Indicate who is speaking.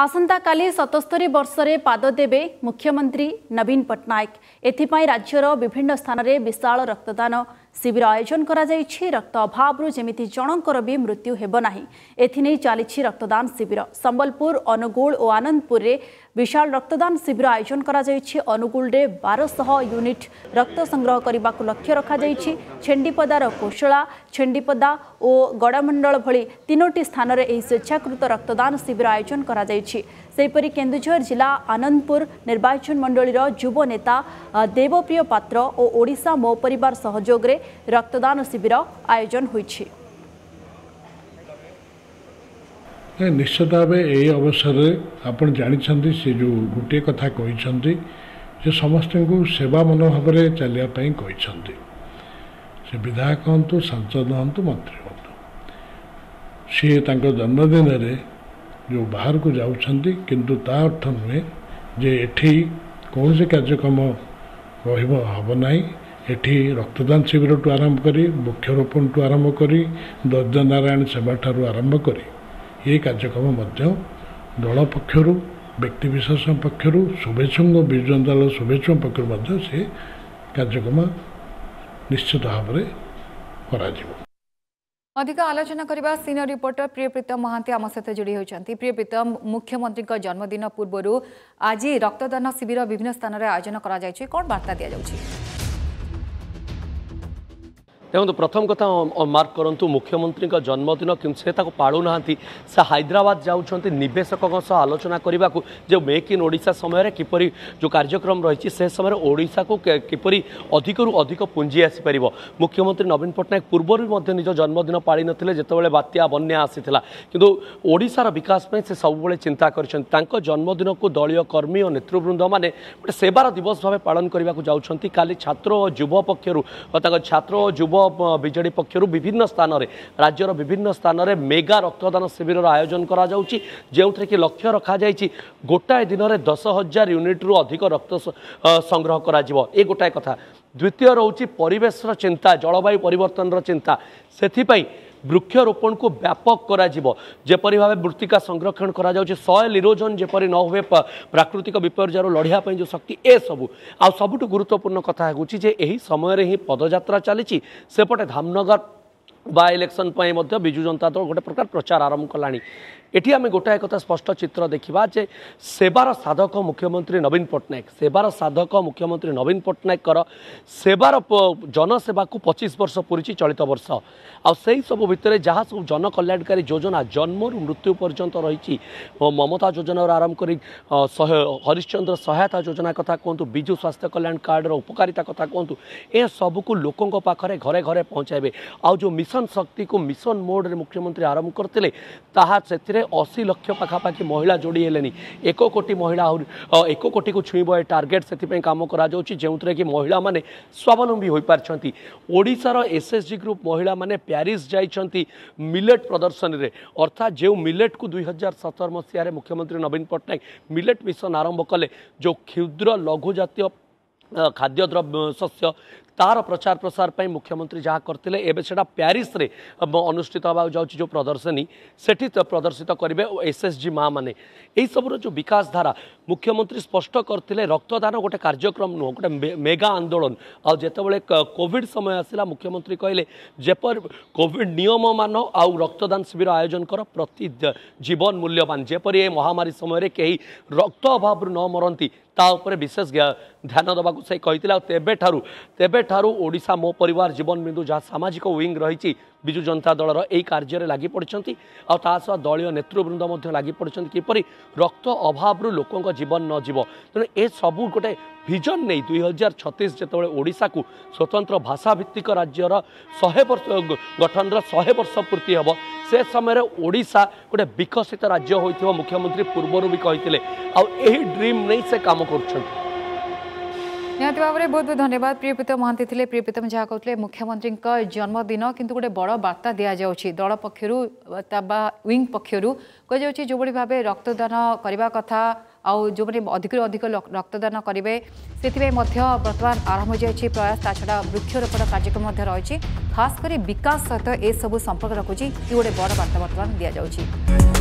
Speaker 1: ଆସନ୍ତାକାଲି ସତସ୍ତରୀ ବର୍ଷରେ ପାଦ ଦେବେ ମୁଖ୍ୟମନ୍ତ୍ରୀ ନବୀନ ପଟ୍ଟନାୟକ ଏଥିପାଇଁ ରାଜ୍ୟର ବିଭିନ୍ନ ସ୍ଥାନରେ ବିଶାଳ ରକ୍ତଦାନ ଶିବିର ଆୟୋଜନ କରାଯାଇଛି ରକ୍ତ ଅଭାବରୁ ଯେମିତି ଜଣଙ୍କର ବି ମୃତ୍ୟୁ ହେବ ନାହିଁ ଏଥିନେଇ ଚାଲିଛି ରକ୍ତଦାନ ଶିବିର ସମ୍ବଲପୁର ଅନୁଗୁଳ ଓ ଆନନ୍ଦପୁରରେ ବିଶାଳ ରକ୍ତଦାନ ଶିବିର ଆୟୋଜନ କରାଯାଇଛି ଅନୁଗୁଳରେ ବାରଶହ ୟୁନିଟ୍ ରକ୍ତ ସଂଗ୍ରହ କରିବାକୁ ଲକ୍ଷ୍ୟ ରଖାଯାଇଛି ଛେଣ୍ଡିପଦାର କୋଶଳା ଛେଣ୍ଡିପଦା ଓ ଗଡ଼ମଣ୍ଡଳ ଭଳି ତିନୋଟି ସ୍ଥାନରେ ଏହି ସ୍ୱେଚ୍ଛାକୃତ ରକ୍ତଦାନ ଶିବିର ଆୟୋଜନ କରାଯାଇଛି ସେହିପରି କେନ୍ଦୁଝର ଜିଲ୍ଲା ଆନନ୍ଦପୁର ନିର୍ବାଚନ ମଣ୍ଡଳୀର ଯୁବ ନେତା ଦେବପ୍ରିୟ ପାତ୍ର ଓ ଓଡ଼ିଶା ମୋ ପରିବାର ସହଯୋଗରେ ରକ୍ତଦାନ ଶିବିର ଆୟୋଜନ ହୋଇଛି
Speaker 2: ନିଶ୍ଚିତ ଭାବେ ଏହି ଅବସରରେ ଆପଣ ଜାଣିଛନ୍ତି ସେ ଯେଉଁ ଗୋଟିଏ କଥା କହିଛନ୍ତି ସେ ସମସ୍ତଙ୍କୁ ସେବା ମନୋଭାବରେ ଚାଲିବା ପାଇଁ କହିଛନ୍ତି ସେ ବିଧାୟକ ହୁଅନ୍ତୁ ସାଂସଦ ହୁଅନ୍ତୁ ମନ୍ତ୍ରୀ ହୁଅନ୍ତୁ ସିଏ ତାଙ୍କ ଜନ୍ମଦିନରେ ଯେଉଁ ବାହାରକୁ ଯାଉଛନ୍ତି କିନ୍ତୁ ତା ଅର୍ଥ ନୁହେଁ ଯେ ଏଠି କୌଣସି କାର୍ଯ୍ୟକ୍ରମ ରହିବ ହେବ ନାହିଁ ଏଠି ରକ୍ତଦାନ ଶିବିରଠୁ ଆରମ୍ଭ କରି ବୃକ୍ଷରୋପଣଠୁ ଆରମ୍ଭ କରି ଦର୍ଜ ନାରାୟଣ ସେବାଠାରୁ ଆରମ୍ଭ କରି ଏ କାର୍ଯ୍ୟକ୍ରମ ମଧ୍ୟ ଦଳ ପକ୍ଷରୁ ବ୍ୟକ୍ତିବିଶେଷ ପକ୍ଷରୁ ଶୁଭେଚ୍ଛୁଙ୍କ ବିଜୁ ଜନତା ଦଳ ଶୁଭେଚ୍ଛୁ ପକ୍ଷରୁ ମଧ୍ୟ ସେ କାର୍ଯ୍ୟକ୍ରମ ନିଶ୍ଚିତ ଭାବରେ କରାଯିବ
Speaker 3: ଅଧିକ ଆଲୋଚନା କରିବା ସିନିୟର ରିପୋର୍ଟର ପ୍ରିୟ ପ୍ରୀତମ ମହାନ୍ତି ଆମ ସହିତ ଯୋଡ଼ି ହୋଇଛନ୍ତି ପ୍ରିୟ ପ୍ରୀତମ ମୁଖ୍ୟମନ୍ତ୍ରୀଙ୍କ ଜନ୍ମଦିନ ପୂର୍ବରୁ ଆଜି ରକ୍ତଦାନ ଶିବିର ବିଭିନ୍ନ ସ୍ଥାନରେ ଆୟୋଜନ କରାଯାଇଛି କ'ଣ ବାର୍ତ୍ତା ଦିଆଯାଉଛି
Speaker 4: ଦେଖନ୍ତୁ ପ୍ରଥମ କଥା ମାର୍କ କରନ୍ତୁ ମୁଖ୍ୟମନ୍ତ୍ରୀଙ୍କ ଜନ୍ମଦିନ କିନ୍ତୁ ସେ ତାକୁ ପାଳୁନାହାନ୍ତି ସେ ହାଇଦ୍ରାବାଦ ଯାଉଛନ୍ତି ନିବେଶକଙ୍କ ସହ ଆଲୋଚନା କରିବାକୁ ଯେ ମେକ୍ ଇନ୍ ଓଡ଼ିଶା ସମୟରେ କିପରି ଯେଉଁ କାର୍ଯ୍ୟକ୍ରମ ରହିଛି ସେ ସମୟରେ ଓଡ଼ିଶାକୁ କିପରି ଅଧିକରୁ ଅଧିକ ପୁଞ୍ଜି ଆସିପାରିବ ମୁଖ୍ୟମନ୍ତ୍ରୀ ନବୀନ ପଟ୍ଟନାୟକ ପୂର୍ବରୁ ମଧ୍ୟ ନିଜ ଜନ୍ମଦିନ ପାଳିନଥିଲେ ଯେତେବେଳେ ବାତ୍ୟା ବନ୍ୟା ଆସିଥିଲା କିନ୍ତୁ ଓଡ଼ିଶାର ବିକାଶ ପାଇଁ ସେ ସବୁବେଳେ ଚିନ୍ତା କରିଛନ୍ତି ତାଙ୍କ ଜନ୍ମଦିନକୁ ଦଳୀୟ କର୍ମୀ ଓ ନେତୃବୃନ୍ଦମାନେ ଗୋଟେ ସେବାର ଦିବସ ଭାବେ ପାଳନ କରିବାକୁ ଯାଉଛନ୍ତି କାଲି ଛାତ୍ର ଓ ଯୁବ ପକ୍ଷରୁ ତାଙ୍କ ଛାତ୍ର ଓ ଯୁବ ବିଜେଡ଼ି ପକ୍ଷରୁ ବିଭିନ୍ନ ସ୍ଥାନରେ ରାଜ୍ୟର ବିଭିନ୍ନ ସ୍ଥାନରେ ମେଗା ରକ୍ତଦାନ ଶିବିରର ଆୟୋଜନ କରାଯାଉଛି ଯେଉଁଥିରେ କି ଲକ୍ଷ୍ୟ ରଖାଯାଇଛି ଗୋଟାଏ ଦିନରେ ଦଶ ହଜାର ୟୁନିଟ୍ରୁ ଅଧିକ ରକ୍ତ ସଂଗ୍ରହ କରାଯିବ ଏ ଗୋଟାଏ କଥା ଦ୍ୱିତୀୟ ରହୁଛି ପରିବେଶର ଚିନ୍ତା ଜଳବାୟୁ ପରିବର୍ତ୍ତନର ଚିନ୍ତା ସେଥିପାଇଁ বৃক্ষরোপণ কু ব্যাপক করা যেপরি ভাবে মৃত্তিকা সংরক্ষণ করা যাচ্ছে সয়েল ইরোজন যেপরি ন হুয়ে প্রাকৃতিক বিপর্যয় লড়িয়া যে শক্তি এসবু আবুঠু গুরুত্বপূর্ণ কথা হচ্ছে যে এই সময়ের হি পদযাত্রা চালিছি সেপটে ধামনগর বা ଇଲେକ୍ସନ୍ ପାଇଁ ମଧ୍ୟ ବିଜୁ ଜନତା ଦଳ ଗୋଟେ ପ୍ରକାର ପ୍ରଚାର ଆରମ୍ଭ କଲାଣି ଏଠି ଆମେ ଗୋଟାଏ କଥା ସ୍ପଷ୍ଟ ଚିତ୍ର ଦେଖିବା ଯେ ସେବାର ସାଧକ ମୁଖ୍ୟମନ୍ତ୍ରୀ ନବୀନ ପଟ୍ଟନାୟକ ସେବାର ସାଧକ ମୁଖ୍ୟମନ୍ତ୍ରୀ ନବୀନ ପଟ୍ଟନାୟକଙ୍କର ସେବାର ଜନସେବାକୁ ପଚିଶ ବର୍ଷ ପୁରିଛି ଚଳିତ ବର୍ଷ ଆଉ ସେହି ସବୁ ଭିତରେ ଯାହା ସବୁ ଜନକଲ୍ୟାଣକାରୀ ଯୋଜନା ଜନ୍ମରୁ ମୃତ୍ୟୁ ପର୍ଯ୍ୟନ୍ତ ରହିଛି ମମତା ଯୋଜନାରୁ ଆରମ୍ଭ କରି ହରିଶ୍ଚନ୍ଦ୍ର ସହାୟତା ଯୋଜନା କଥା କୁହନ୍ତୁ ବିଜୁ ସ୍ୱାସ୍ଥ୍ୟ କଲ୍ୟାଣ କାର୍ଡ଼ର ଉପକାରିତା କଥା କୁହନ୍ତୁ ଏସବୁକୁ ଲୋକଙ୍କ ପାଖରେ ଘରେ ଘରେ ପହଞ୍ଚାଇବେ ଆଉ ଯେଉଁ मिशन शक्ति को मिशन मोड्रे मुख्यमंत्री आरंभ करते से अशी लक्ष पखापाखि महिला जोड़ी हेले एक कोटी महिला एक कोटी को छुईब ए टार्गेट से कम कर जो थे कि महिला मैंने स्वावलम्बी हो पार्टी पार्टार एस एस जी ग्रुप महिला मैंने प्यारिश जा मिलेट प्रदर्शन में अर्थात जो मिलेट को दुई हजार सतर मसीह मुख्यमंत्री नवीन पट्टनायक मिलेट मिशन आरंभ कले जो क्षुद्र लघुजात खाद्य द्रव्य शस्य तार प्रचार प्रसार पर मुख्यमंत्री जहाँ करते एवं से अनुषित हो जो प्रदर्शनी से प्रदर्शित करेंगे एस एस जी माँ मैंने यहीसबूर जो विकासधारा मुख्यमंत्री स्पष्ट करते रक्तदान गोटे कार्यक्रम नुह गोटे मेगा आंदोलन आतबले कॉविड समय आसला मुख्यमंत्री कहले जेपर कोविड नियम मान आ रक्तदान शिविर आयोजन कर प्रति जीवन मूल्यवान जेपर ये महामारी समय कई रक्त अभाव न मरती विशेष ध्यान देवाक से कही तेबे तेबे ଠାରୁ ଓଡ଼ିଶା ମୋ ପରିବାର ଜୀବନ ବିନ୍ଦୁ ଯାହା ସାମାଜିକ ୱିଙ୍ଗ ରହିଛି ବିଜୁ ଜନତା ଦଳର ଏହି କାର୍ଯ୍ୟରେ ଲାଗି ପଡ଼ିଛନ୍ତି ଆଉ ତା ସହ ଦଳୀୟ ନେତୃବୃନ୍ଦ ମଧ୍ୟ ଲାଗି ପଡ଼ିଛନ୍ତି କିପରି ରକ୍ତ ଅଭାବରୁ ଲୋକଙ୍କ ଜୀବନ ନ ଯିବ ତେଣୁ ଏସବୁ ଗୋଟେ ଭିଜନ ନେଇ ଦୁଇ ହଜାର ଛତିଶ ଯେତେବେଳେ ଓଡ଼ିଶାକୁ ସ୍ୱତନ୍ତ୍ର ଭାଷା ଭିତ୍ତିକ ରାଜ୍ୟର ଶହେ ବର୍ଷ ଗଠନର ଶହେ ବର୍ଷ ପୂର୍ତ୍ତି ହେବ ସେ ସମୟରେ ଓଡ଼ିଶା ଗୋଟେ ବିକଶିତ ରାଜ୍ୟ ହୋଇଥିବ ମୁଖ୍ୟମନ୍ତ୍ରୀ ପୂର୍ବରୁ ବି କହିଥିଲେ ଆଉ ଏହି ଡ୍ରିମ୍ ନେଇ ସେ କାମ କରୁଛନ୍ତି
Speaker 3: निहति भावर बहुत बहुत धन्यवाद प्रिय प्रतम महान्ती ले प्रिय प्रतम जहाँ कि मुख्यमन्त्रीको जन्मदिन कि गए बड बर्ता दिउँछ दल पक्ष ओिङ पक्षहरू कहाँहरू जोभ रक्तदान गर्ने कथा आउँ जो अधिकु अधिक रक्तदान गरेसपान आरम्भ प्रयास त छा वृक्षरोपण कार्य रह एसबु सम्पर्क रकुँछ गोटे बड बर्ता बर्तमान दिन्छ